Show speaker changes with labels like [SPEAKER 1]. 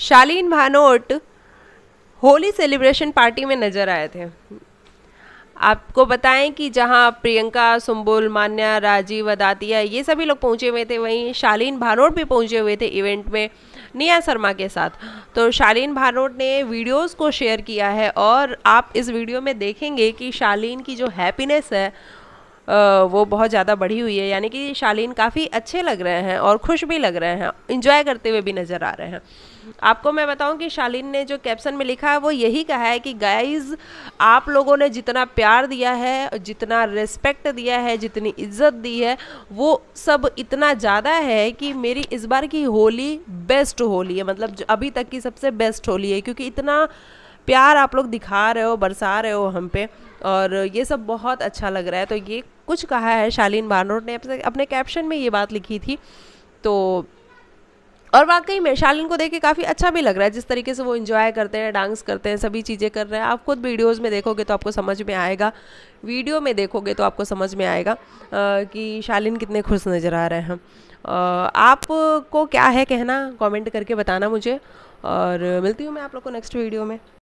[SPEAKER 1] शालीन Bhanot Holi celebration party में नज़र आए थे आपको बताएं कि जहां प्रियंका सुम्बुल मान्या राजीव अदातिया ये सभी लोग पहुंचे हुए थे वहीं शालीन भानोट भी पहुंचे हुए थे इवेंट में निया शर्मा के साथ तो शालीन भानोट ने वीडियोस को शेयर किया है और आप इस वीडियो में देखेंगे कि शालीन की जो हैप्पीनेस है वो बहुत ज़्यादा बढ़ी हुई है यानी कि शालीन काफ़ी अच्छे लग रहे हैं और खुश भी लग रहे हैं इंजॉय करते हुए भी नज़र आ रहे हैं आपको मैं बताऊं कि शालीन ने जो कैप्शन में लिखा है वो यही कहा है कि गाइज आप लोगों ने जितना प्यार दिया है जितना रिस्पेक्ट दिया है जितनी इज्जत दी है वो सब इतना ज़्यादा है कि मेरी इस बार की होली बेस्ट होली है मतलब अभी तक की सबसे बेस्ट होली है क्योंकि इतना प्यार आप लोग दिखा रहे हो बरसा रहे हो हम पे और ये सब बहुत अच्छा लग रहा है तो ये कुछ कहा है शालीन बानोट ने अपने कैप्शन में ये बात लिखी थी तो और वाकई में शालिन को देख के काफ़ी अच्छा भी लग रहा है जिस तरीके से वो इन्जॉय करते हैं डांस करते हैं सभी चीज़ें कर रहे हैं आप खुद वीडियोस में देखोगे तो आपको समझ में आएगा वीडियो में देखोगे तो आपको समझ में आएगा आ, कि शालिन कितने खुश नज़र आ रहे हैं आपको क्या है कहना कमेंट करके बताना मुझे और मिलती हूँ मैं आप लोग को नेक्स्ट वीडियो में